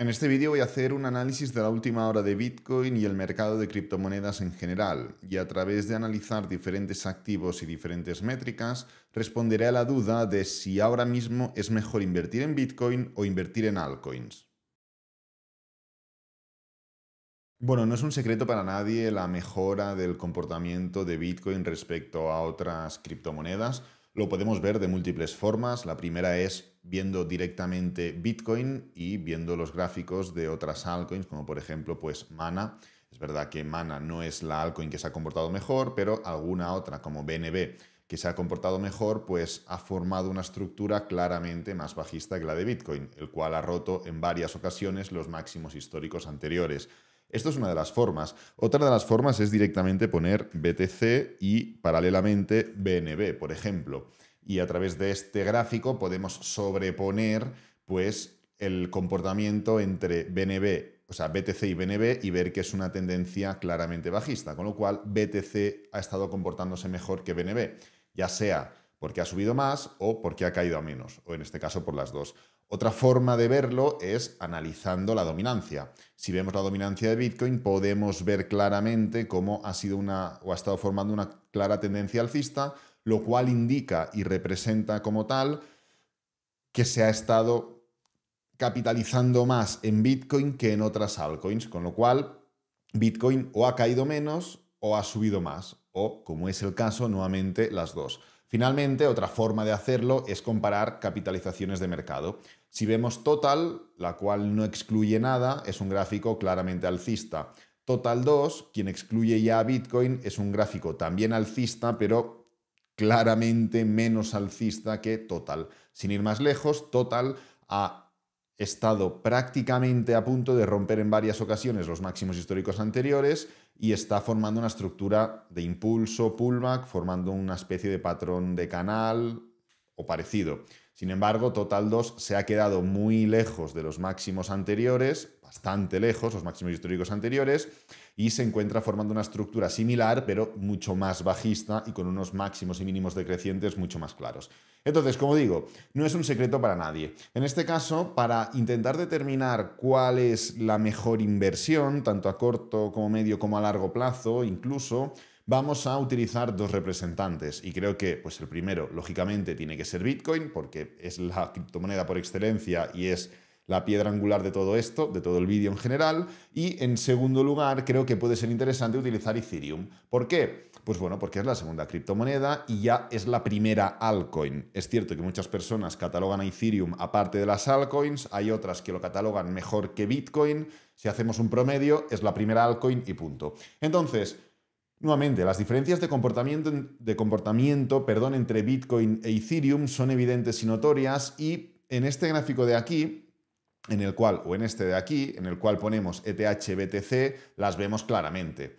En este vídeo voy a hacer un análisis de la última hora de Bitcoin y el mercado de criptomonedas en general, y a través de analizar diferentes activos y diferentes métricas, responderé a la duda de si ahora mismo es mejor invertir en Bitcoin o invertir en altcoins. Bueno, no es un secreto para nadie la mejora del comportamiento de Bitcoin respecto a otras criptomonedas, lo podemos ver de múltiples formas. La primera es viendo directamente Bitcoin y viendo los gráficos de otras altcoins, como por ejemplo pues Mana. Es verdad que Mana no es la altcoin que se ha comportado mejor, pero alguna otra como BNB que se ha comportado mejor, pues ha formado una estructura claramente más bajista que la de Bitcoin, el cual ha roto en varias ocasiones los máximos históricos anteriores. Esto es una de las formas. Otra de las formas es directamente poner BTC y paralelamente BNB, por ejemplo. Y a través de este gráfico podemos sobreponer pues, el comportamiento entre BNB, o sea, BTC y BNB y ver que es una tendencia claramente bajista, con lo cual BTC ha estado comportándose mejor que BNB, ya sea porque ha subido más o porque ha caído a menos, o en este caso por las dos. Otra forma de verlo es analizando la dominancia. Si vemos la dominancia de Bitcoin, podemos ver claramente cómo ha sido una o ha estado formando una clara tendencia alcista, lo cual indica y representa como tal que se ha estado capitalizando más en Bitcoin que en otras altcoins, con lo cual Bitcoin o ha caído menos o ha subido más, o como es el caso, nuevamente las dos. Finalmente, otra forma de hacerlo es comparar capitalizaciones de mercado. Si vemos total, la cual no excluye nada, es un gráfico claramente alcista. Total 2, quien excluye ya a Bitcoin, es un gráfico también alcista, pero claramente menos alcista que Total. Sin ir más lejos, Total ha estado prácticamente a punto de romper en varias ocasiones los máximos históricos anteriores, y está formando una estructura de impulso pullback, formando una especie de patrón de canal o parecido. Sin embargo, Total 2 se ha quedado muy lejos de los máximos anteriores, bastante lejos, los máximos históricos anteriores, y se encuentra formando una estructura similar, pero mucho más bajista y con unos máximos y mínimos decrecientes mucho más claros. Entonces, como digo, no es un secreto para nadie. En este caso, para intentar determinar cuál es la mejor inversión, tanto a corto como medio como a largo plazo, incluso, vamos a utilizar dos representantes y creo que pues el primero lógicamente tiene que ser Bitcoin porque es la criptomoneda por excelencia y es la piedra angular de todo esto, de todo el vídeo en general. Y en segundo lugar, creo que puede ser interesante utilizar Ethereum. ¿Por qué? Pues bueno, porque es la segunda criptomoneda y ya es la primera altcoin. Es cierto que muchas personas catalogan a Ethereum aparte de las altcoins, hay otras que lo catalogan mejor que Bitcoin. Si hacemos un promedio, es la primera altcoin y punto. Entonces, Nuevamente, las diferencias de comportamiento, de comportamiento perdón, entre Bitcoin e Ethereum son evidentes y notorias y en este gráfico de aquí en el cual, o en este de aquí, en el cual ponemos ETH, BTC, las vemos claramente.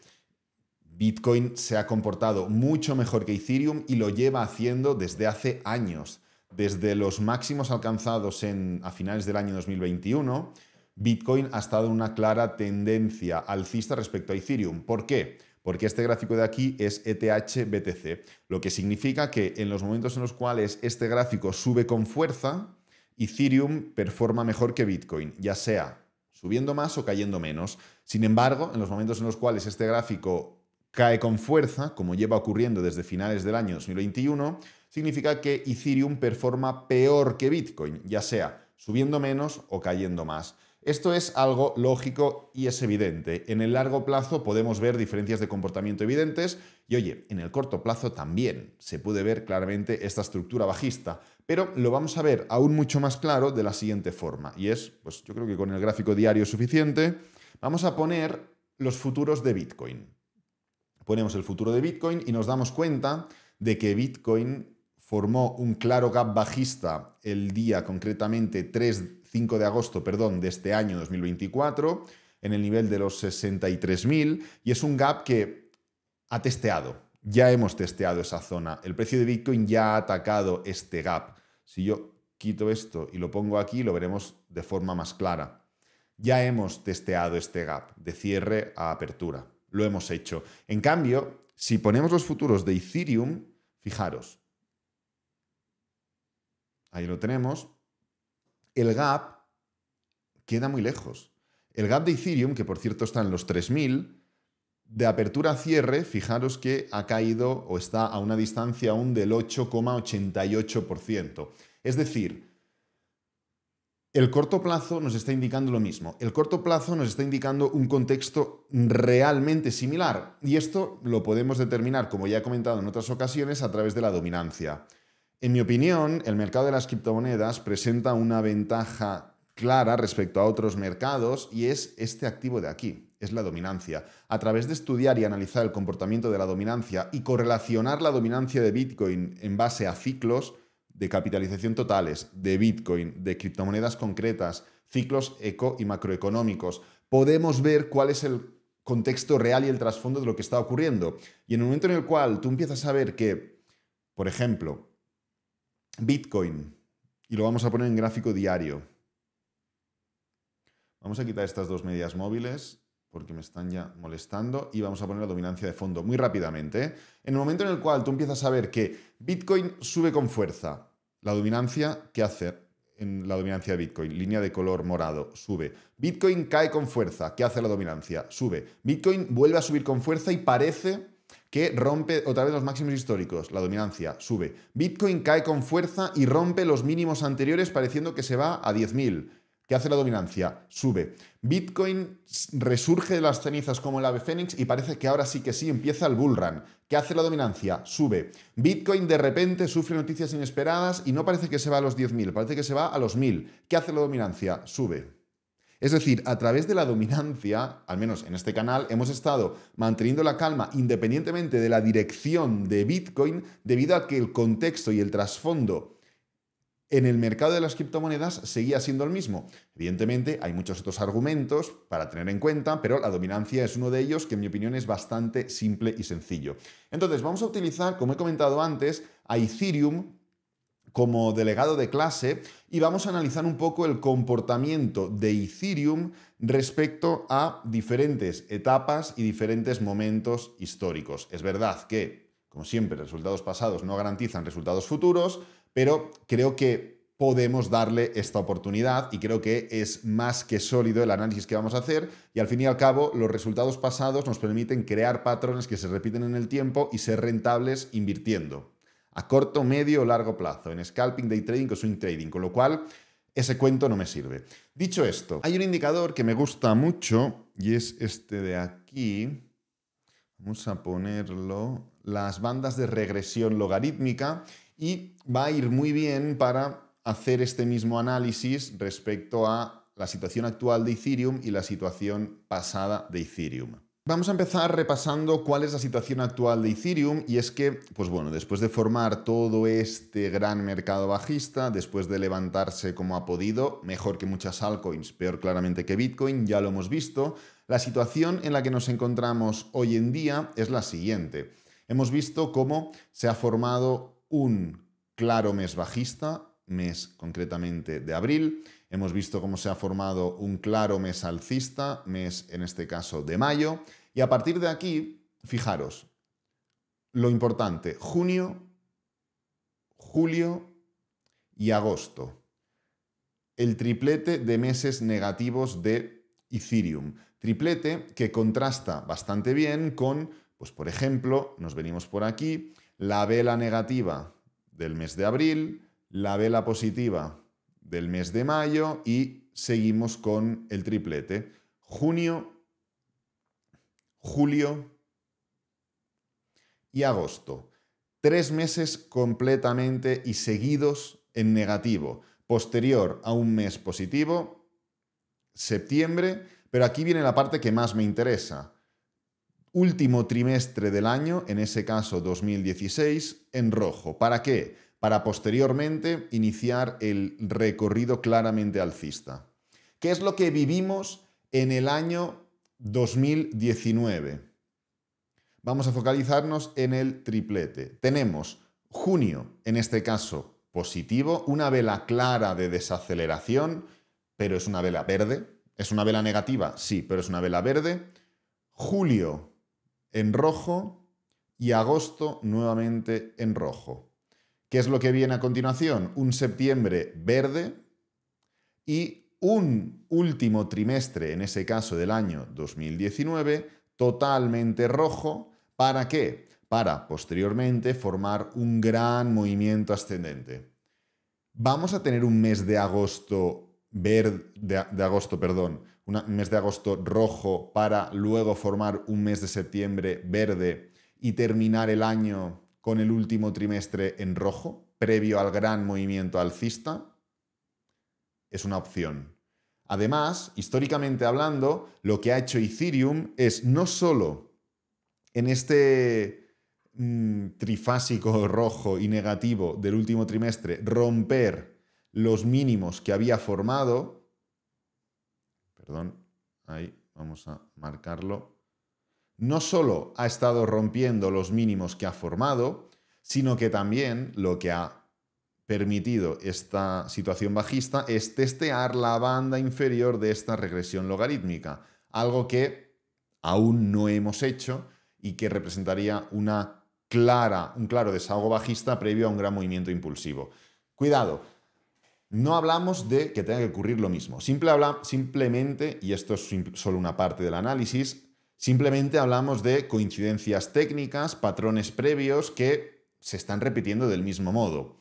Bitcoin se ha comportado mucho mejor que Ethereum y lo lleva haciendo desde hace años. Desde los máximos alcanzados en, a finales del año 2021, Bitcoin ha estado en una clara tendencia alcista respecto a Ethereum. ¿Por qué? Porque este gráfico de aquí es ETH-BTC, lo que significa que en los momentos en los cuales este gráfico sube con fuerza, Ethereum performa mejor que Bitcoin, ya sea subiendo más o cayendo menos. Sin embargo, en los momentos en los cuales este gráfico cae con fuerza, como lleva ocurriendo desde finales del año 2021, significa que Ethereum performa peor que Bitcoin, ya sea subiendo menos o cayendo más. Esto es algo lógico y es evidente. En el largo plazo podemos ver diferencias de comportamiento evidentes y oye, en el corto plazo también se puede ver claramente esta estructura bajista, pero lo vamos a ver aún mucho más claro de la siguiente forma, y es, pues yo creo que con el gráfico diario es suficiente, vamos a poner los futuros de Bitcoin. Ponemos el futuro de Bitcoin y nos damos cuenta de que Bitcoin formó un claro gap bajista el día concretamente 3, 5 de agosto perdón, de este año 2024 en el nivel de los 63.000 y es un gap que ha testeado. Ya hemos testeado esa zona. El precio de Bitcoin ya ha atacado este gap. Si yo quito esto y lo pongo aquí, lo veremos de forma más clara. Ya hemos testeado este gap de cierre a apertura. Lo hemos hecho. En cambio, si ponemos los futuros de Ethereum, fijaros. Ahí lo tenemos. El gap queda muy lejos. El gap de Ethereum, que por cierto está en los 3000, de apertura a cierre, fijaros que ha caído o está a una distancia aún del 8,88%. Es decir, el corto plazo nos está indicando lo mismo. El corto plazo nos está indicando un contexto realmente similar. Y esto lo podemos determinar, como ya he comentado en otras ocasiones, a través de la dominancia. En mi opinión, el mercado de las criptomonedas presenta una ventaja clara respecto a otros mercados y es este activo de aquí, es la dominancia. A través de estudiar y analizar el comportamiento de la dominancia y correlacionar la dominancia de Bitcoin en base a ciclos de capitalización totales, de Bitcoin, de criptomonedas concretas, ciclos eco y macroeconómicos, podemos ver cuál es el contexto real y el trasfondo de lo que está ocurriendo. Y en el momento en el cual tú empiezas a ver que, por ejemplo, Bitcoin, y lo vamos a poner en gráfico diario, vamos a quitar estas dos medias móviles porque me están ya molestando y vamos a poner la dominancia de fondo muy rápidamente. ¿eh? En el momento en el cual tú empiezas a ver que Bitcoin sube con fuerza, la dominancia, ¿qué hace En la dominancia de Bitcoin, línea de color morado, sube. Bitcoin cae con fuerza, ¿qué hace la dominancia? Sube. Bitcoin vuelve a subir con fuerza y parece que rompe otra vez los máximos históricos, la dominancia sube. Bitcoin cae con fuerza y rompe los mínimos anteriores pareciendo que se va a 10.000. ¿Qué hace la dominancia, sube. Bitcoin resurge de las cenizas como el ave fénix y parece que ahora sí que sí empieza el bull run. hace la dominancia? Sube. Bitcoin de repente sufre noticias inesperadas y no parece que se va a los 10.000, parece que se va a los 1.000. ¿Qué hace la dominancia? Sube. Es decir, a través de la dominancia, al menos en este canal, hemos estado manteniendo la calma independientemente de la dirección de Bitcoin debido a que el contexto y el trasfondo en el mercado de las criptomonedas seguía siendo el mismo. Evidentemente, hay muchos otros argumentos para tener en cuenta, pero la dominancia es uno de ellos que en mi opinión es bastante simple y sencillo. Entonces, vamos a utilizar, como he comentado antes, a Ethereum como delegado de clase y vamos a analizar un poco el comportamiento de Ethereum respecto a diferentes etapas y diferentes momentos históricos. Es verdad que, como siempre, resultados pasados no garantizan resultados futuros, pero creo que podemos darle esta oportunidad y creo que es más que sólido el análisis que vamos a hacer y al fin y al cabo los resultados pasados nos permiten crear patrones que se repiten en el tiempo y ser rentables invirtiendo a corto, medio o largo plazo en scalping, day trading o swing trading, con lo cual ese cuento no me sirve. Dicho esto, hay un indicador que me gusta mucho y es este de aquí. Vamos a ponerlo, las bandas de regresión logarítmica y va a ir muy bien para hacer este mismo análisis respecto a la situación actual de Ethereum y la situación pasada de Ethereum. Vamos a empezar repasando cuál es la situación actual de Ethereum y es que, pues bueno, después de formar todo este gran mercado bajista, después de levantarse como ha podido, mejor que muchas altcoins, peor claramente que Bitcoin, ya lo hemos visto, la situación en la que nos encontramos hoy en día es la siguiente. Hemos visto cómo se ha formado un claro mes bajista, mes concretamente de abril. Hemos visto cómo se ha formado un claro mes alcista, mes en este caso de mayo. Y a partir de aquí, fijaros, lo importante, junio, julio y agosto. El triplete de meses negativos de Ethereum. Triplete que contrasta bastante bien con, pues por ejemplo, nos venimos por aquí, la vela negativa del mes de abril, la vela positiva del mes de mayo y seguimos con el triplete. Junio, julio y agosto. Tres meses completamente y seguidos en negativo. Posterior a un mes positivo, septiembre, pero aquí viene la parte que más me interesa último trimestre del año, en ese caso 2016, en rojo. ¿Para qué? Para posteriormente iniciar el recorrido claramente alcista. ¿Qué es lo que vivimos en el año 2019? Vamos a focalizarnos en el triplete. Tenemos junio, en este caso positivo, una vela clara de desaceleración, pero es una vela verde. ¿Es una vela negativa? Sí, pero es una vela verde. Julio, en rojo y agosto nuevamente en rojo. ¿Qué es lo que viene a continuación? Un septiembre verde y un último trimestre, en ese caso del año 2019, totalmente rojo. ¿Para qué? Para posteriormente formar un gran movimiento ascendente. Vamos a tener un mes de agosto verde, de, de agosto, perdón, un mes de agosto rojo para luego formar un mes de septiembre verde y terminar el año con el último trimestre en rojo, previo al gran movimiento alcista, es una opción. Además, históricamente hablando, lo que ha hecho Ethereum es no solo en este mm, trifásico rojo y negativo del último trimestre romper los mínimos que había formado, perdón, ahí vamos a marcarlo, no solo ha estado rompiendo los mínimos que ha formado, sino que también lo que ha permitido esta situación bajista es testear la banda inferior de esta regresión logarítmica, algo que aún no hemos hecho y que representaría una clara, un claro desahogo bajista previo a un gran movimiento impulsivo. Cuidado, no hablamos de que tenga que ocurrir lo mismo. Simple habla, simplemente, y esto es solo una parte del análisis, simplemente hablamos de coincidencias técnicas, patrones previos que se están repitiendo del mismo modo.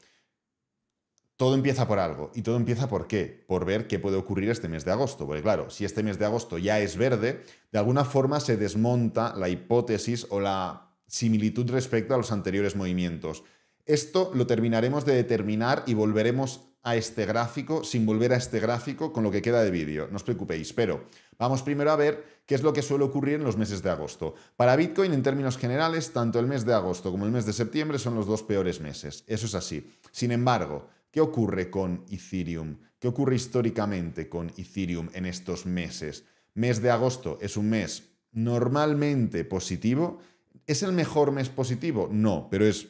Todo empieza por algo. ¿Y todo empieza por qué? Por ver qué puede ocurrir este mes de agosto. Porque claro, si este mes de agosto ya es verde, de alguna forma se desmonta la hipótesis o la similitud respecto a los anteriores movimientos. Esto lo terminaremos de determinar y volveremos a este gráfico sin volver a este gráfico con lo que queda de vídeo. No os preocupéis, pero vamos primero a ver qué es lo que suele ocurrir en los meses de agosto. Para Bitcoin, en términos generales, tanto el mes de agosto como el mes de septiembre son los dos peores meses. Eso es así. Sin embargo, ¿qué ocurre con Ethereum? ¿Qué ocurre históricamente con Ethereum en estos meses? Mes de agosto es un mes normalmente positivo. ¿Es el mejor mes positivo? No, pero es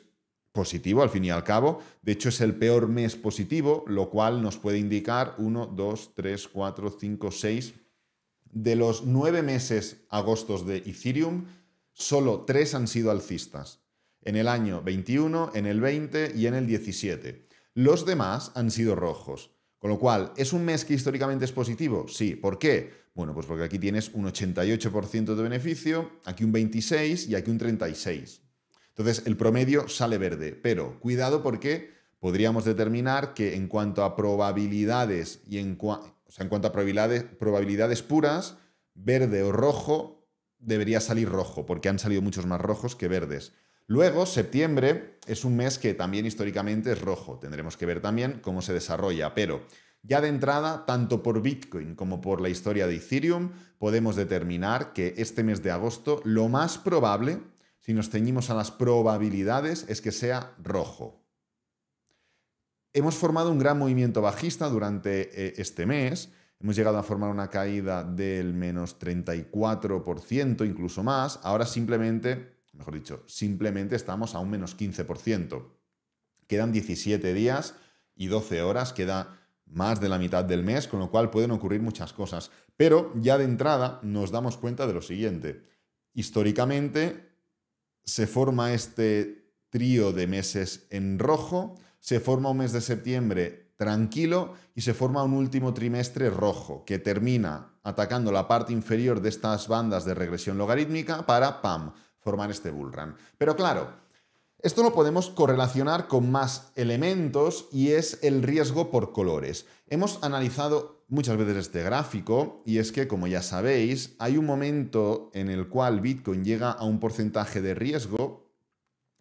positivo al fin y al cabo. De hecho, es el peor mes positivo, lo cual nos puede indicar 1, 2, 3, 4, 5, 6. De los nueve meses agostos de Ethereum, solo tres han sido alcistas. En el año 21, en el 20 y en el 17. Los demás han sido rojos. Con lo cual, ¿es un mes que históricamente es positivo? Sí. ¿Por qué? Bueno, pues porque aquí tienes un 88% de beneficio, aquí un 26% y aquí un 36%. Entonces, el promedio sale verde, pero cuidado porque podríamos determinar que en cuanto a probabilidades y en, cuanto a probabilidades, probabilidades puras, verde o rojo debería salir rojo, porque han salido muchos más rojos que verdes. Luego, septiembre es un mes que también históricamente es rojo. Tendremos que ver también cómo se desarrolla, pero ya de entrada, tanto por Bitcoin como por la historia de Ethereum, podemos determinar que este mes de agosto lo más probable si nos ceñimos a las probabilidades, es que sea rojo. Hemos formado un gran movimiento bajista durante eh, este mes. Hemos llegado a formar una caída del menos 34%, incluso más. Ahora simplemente, mejor dicho, simplemente estamos a un menos 15%. Quedan 17 días y 12 horas, queda más de la mitad del mes, con lo cual pueden ocurrir muchas cosas. Pero ya de entrada nos damos cuenta de lo siguiente. Históricamente se forma este trío de meses en rojo, se forma un mes de septiembre tranquilo y se forma un último trimestre rojo que termina atacando la parte inferior de estas bandas de regresión logarítmica para, pam, formar este bullrun. Pero claro, esto lo podemos correlacionar con más elementos y es el riesgo por colores. Hemos analizado muchas veces este gráfico y es que, como ya sabéis, hay un momento en el cual Bitcoin llega a un porcentaje de riesgo,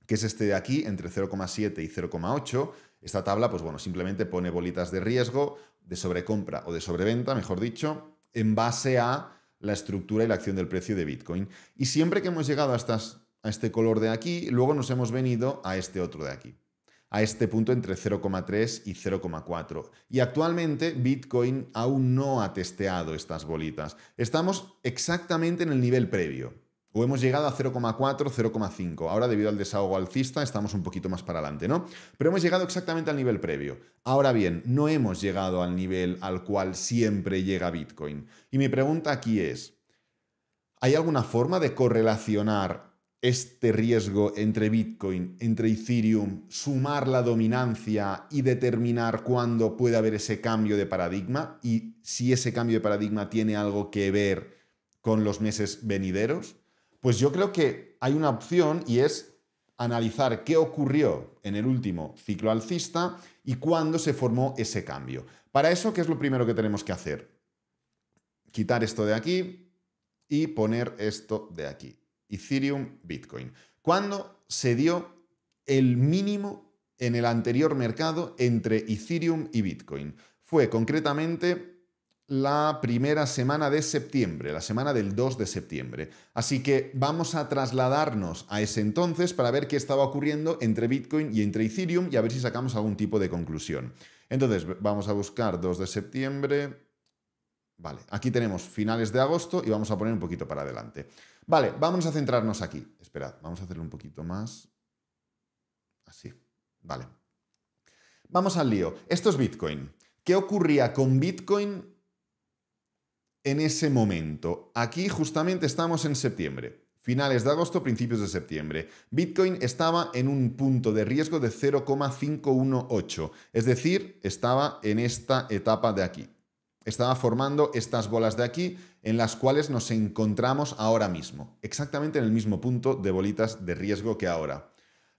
que es este de aquí, entre 0,7 y 0,8. Esta tabla, pues bueno, simplemente pone bolitas de riesgo, de sobrecompra o de sobreventa, mejor dicho, en base a la estructura y la acción del precio de Bitcoin. Y siempre que hemos llegado a estas a este color de aquí, luego nos hemos venido a este otro de aquí, a este punto entre 0,3 y 0,4. Y actualmente Bitcoin aún no ha testeado estas bolitas. Estamos exactamente en el nivel previo, o hemos llegado a 0,4, 0,5. Ahora, debido al desahogo alcista, estamos un poquito más para adelante, ¿no? Pero hemos llegado exactamente al nivel previo. Ahora bien, no hemos llegado al nivel al cual siempre llega Bitcoin. Y mi pregunta aquí es, ¿hay alguna forma de correlacionar este riesgo entre Bitcoin, entre Ethereum, sumar la dominancia y determinar cuándo puede haber ese cambio de paradigma y si ese cambio de paradigma tiene algo que ver con los meses venideros, pues yo creo que hay una opción y es analizar qué ocurrió en el último ciclo alcista y cuándo se formó ese cambio. Para eso, ¿qué es lo primero que tenemos que hacer? Quitar esto de aquí y poner esto de aquí. Ethereum, Bitcoin. ¿Cuándo se dio el mínimo en el anterior mercado entre Ethereum y Bitcoin? Fue concretamente la primera semana de septiembre, la semana del 2 de septiembre. Así que vamos a trasladarnos a ese entonces para ver qué estaba ocurriendo entre Bitcoin y entre Ethereum y a ver si sacamos algún tipo de conclusión. Entonces, vamos a buscar 2 de septiembre. Vale, aquí tenemos finales de agosto y vamos a poner un poquito para adelante. Vale, vamos a centrarnos aquí. Esperad, vamos a hacerlo un poquito más. Así. Vale. Vamos al lío. Esto es Bitcoin. ¿Qué ocurría con Bitcoin en ese momento? Aquí justamente estamos en septiembre. Finales de agosto, principios de septiembre. Bitcoin estaba en un punto de riesgo de 0,518, es decir, estaba en esta etapa de aquí estaba formando estas bolas de aquí en las cuales nos encontramos ahora mismo, exactamente en el mismo punto de bolitas de riesgo que ahora.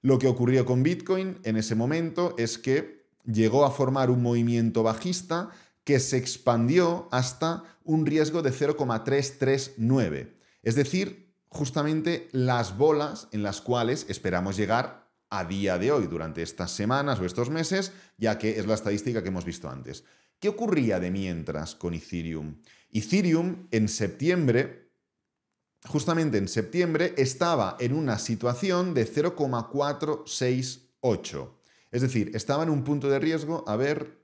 Lo que ocurrió con Bitcoin en ese momento es que llegó a formar un movimiento bajista que se expandió hasta un riesgo de 0,339, es decir, justamente las bolas en las cuales esperamos llegar a día de hoy, durante estas semanas o estos meses, ya que es la estadística que hemos visto antes. ¿Qué ocurría de mientras con Ethereum? Ethereum en septiembre, justamente en septiembre, estaba en una situación de 0,468. Es decir, estaba en un punto de riesgo, a ver,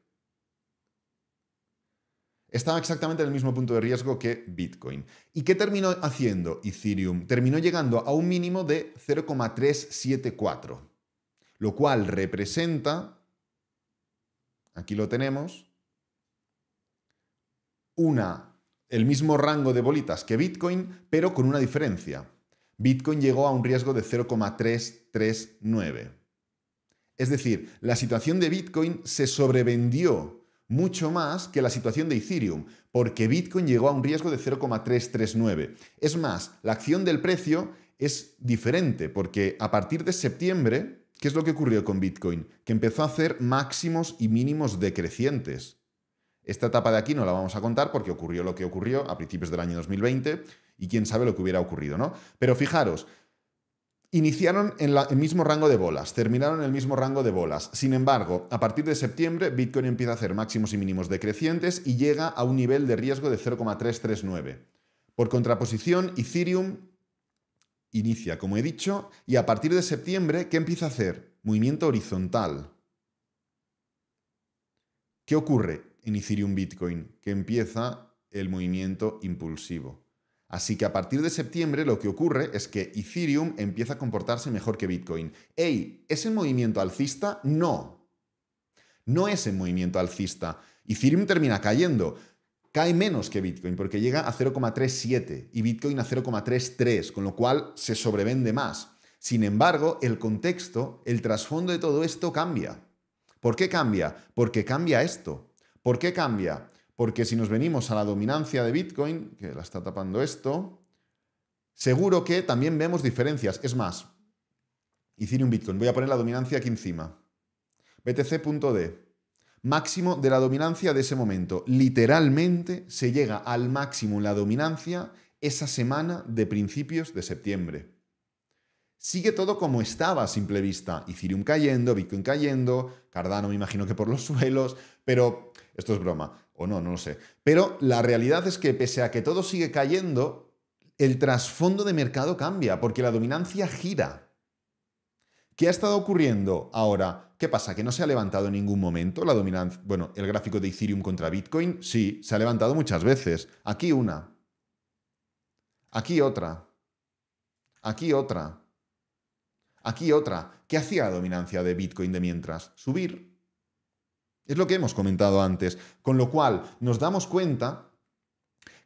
estaba exactamente en el mismo punto de riesgo que Bitcoin. ¿Y qué terminó haciendo Ethereum? Terminó llegando a un mínimo de 0,374, lo cual representa, aquí lo tenemos, una, el mismo rango de bolitas que Bitcoin, pero con una diferencia. Bitcoin llegó a un riesgo de 0,339. Es decir, la situación de Bitcoin se sobrevendió mucho más que la situación de Ethereum, porque Bitcoin llegó a un riesgo de 0,339. Es más, la acción del precio es diferente, porque a partir de septiembre, ¿qué es lo que ocurrió con Bitcoin? Que empezó a hacer máximos y mínimos decrecientes. Esta etapa de aquí no la vamos a contar porque ocurrió lo que ocurrió a principios del año 2020 y quién sabe lo que hubiera ocurrido, ¿no? Pero fijaros, Iniciaron en el mismo rango de bolas, terminaron en el mismo rango de bolas. Sin embargo, a partir de septiembre, Bitcoin empieza a hacer máximos y mínimos decrecientes y llega a un nivel de riesgo de 0,339. Por contraposición, Ethereum inicia, como he dicho, y a partir de septiembre, ¿qué empieza a hacer? Movimiento horizontal. ¿Qué ocurre? en Ethereum Bitcoin, que empieza el movimiento impulsivo. Así que a partir de septiembre lo que ocurre es que Ethereum empieza a comportarse mejor que Bitcoin. ¡Ey! ¿Es el movimiento alcista? No. No es el movimiento alcista. Ethereum termina cayendo. Cae menos que Bitcoin porque llega a 0,37 y Bitcoin a 0,33, con lo cual se sobrevende más. Sin embargo, el contexto, el trasfondo de todo esto cambia. ¿Por qué cambia? Porque cambia esto. ¿Por qué cambia? Porque si nos venimos a la dominancia de Bitcoin, que la está tapando esto, seguro que también vemos diferencias. Es más, Ethereum Bitcoin, voy a poner la dominancia aquí encima. BTC.d, máximo de la dominancia de ese momento. Literalmente se llega al máximo la dominancia esa semana de principios de septiembre sigue todo como estaba a simple vista. Ethereum cayendo, Bitcoin cayendo, Cardano me imagino que por los suelos, pero esto es broma, o no, no lo sé. Pero la realidad es que pese a que todo sigue cayendo, el trasfondo de mercado cambia, porque la dominancia gira. ¿Qué ha estado ocurriendo ahora? ¿Qué pasa? ¿Que no se ha levantado en ningún momento la dominancia? Bueno, el gráfico de Ethereum contra Bitcoin, sí, se ha levantado muchas veces. Aquí una. Aquí otra. Aquí otra Aquí otra. ¿Qué hacía la dominancia de Bitcoin de mientras? Subir. Es lo que hemos comentado antes. Con lo cual, nos damos cuenta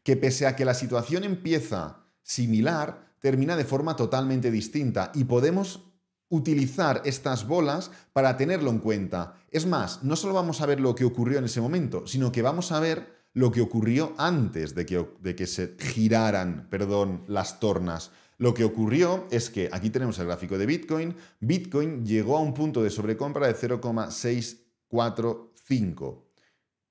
que pese a que la situación empieza similar, termina de forma totalmente distinta y podemos utilizar estas bolas para tenerlo en cuenta. Es más, no solo vamos a ver lo que ocurrió en ese momento, sino que vamos a ver lo que ocurrió antes de que, se giraran perdón, las tornas. Lo que ocurrió es que, aquí tenemos el gráfico de Bitcoin, Bitcoin llegó a un punto de sobrecompra de 0,645,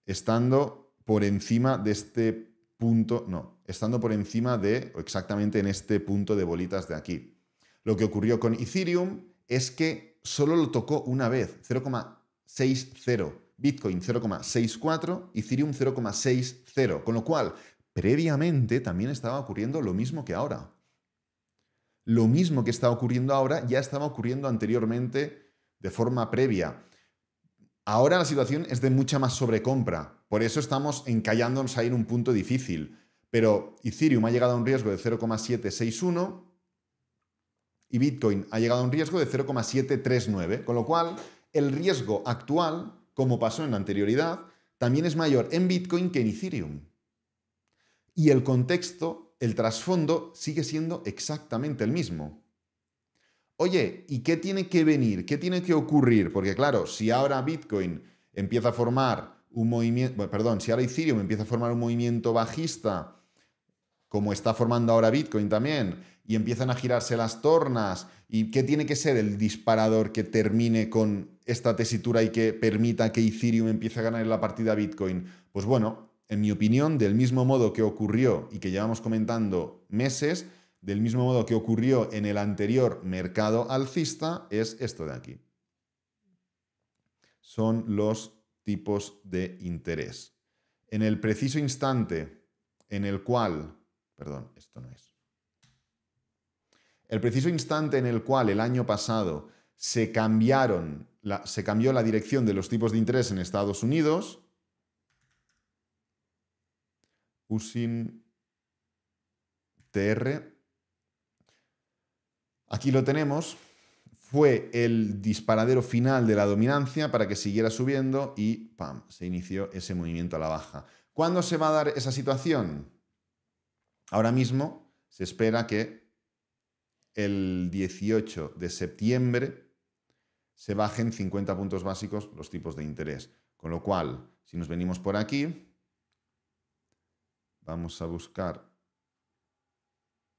estando por encima de este punto, no, estando por encima de, exactamente en este punto de bolitas de aquí. Lo que ocurrió con Ethereum es que solo lo tocó una vez, 0,60. Bitcoin 0,64, Ethereum 0,60, con lo cual previamente también estaba ocurriendo lo mismo que ahora. Lo mismo que está ocurriendo ahora ya estaba ocurriendo anteriormente de forma previa. Ahora la situación es de mucha más sobrecompra. Por eso estamos encallándonos ahí en un punto difícil. Pero Ethereum ha llegado a un riesgo de 0,761 y Bitcoin ha llegado a un riesgo de 0,739. Con lo cual, el riesgo actual, como pasó en la anterioridad, también es mayor en Bitcoin que en Ethereum. Y el contexto el trasfondo sigue siendo exactamente el mismo. Oye, ¿y qué tiene que venir? ¿Qué tiene que ocurrir? Porque claro, si ahora Bitcoin empieza a formar un movimiento, perdón, si ahora Ethereum empieza a formar un movimiento bajista, como está formando ahora Bitcoin también, y empiezan a girarse las tornas, ¿y qué tiene que ser el disparador que termine con esta tesitura y que permita que Ethereum empiece a ganar la partida Bitcoin? Pues bueno, en mi opinión, del mismo modo que ocurrió y que llevamos comentando meses, del mismo modo que ocurrió en el anterior mercado alcista, es esto de aquí. Son los tipos de interés. En el preciso instante en el cual, perdón, esto no es. El preciso instante en el cual el año pasado se cambiaron, se cambió la dirección de los tipos de interés en Estados Unidos, Usin tr. Aquí lo tenemos. Fue el disparadero final de la dominancia para que siguiera subiendo y ¡pam! se inició ese movimiento a la baja. ¿Cuándo se va a dar esa situación? Ahora mismo se espera que el 18 de septiembre se bajen 50 puntos básicos los tipos de interés. Con lo cual, si nos venimos por aquí, Vamos a buscar.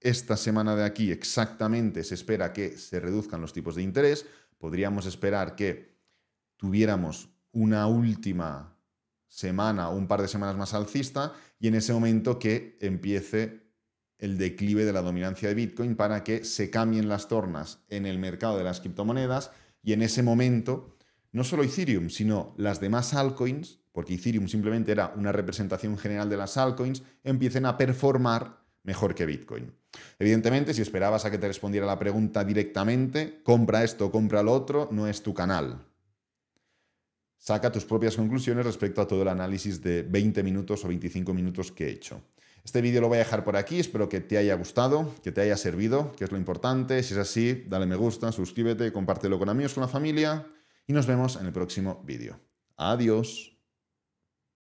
Esta semana de aquí exactamente se espera que se reduzcan los tipos de interés. Podríamos esperar que tuviéramos una última semana o un par de semanas más alcista y en ese momento que empiece el declive de la dominancia de Bitcoin para que se cambien las tornas en el mercado de las criptomonedas y en ese momento no solo Ethereum, sino las demás altcoins porque Ethereum simplemente era una representación general de las altcoins, empiecen a performar mejor que Bitcoin. Evidentemente, si esperabas a que te respondiera la pregunta directamente, compra esto, compra lo otro, no es tu canal. Saca tus propias conclusiones respecto a todo el análisis de 20 minutos o 25 minutos que he hecho. Este vídeo lo voy a dejar por aquí, espero que te haya gustado, que te haya servido, que es lo importante. Si es así, dale me gusta, suscríbete, compártelo con amigos, con la familia y nos vemos en el próximo vídeo. Adiós.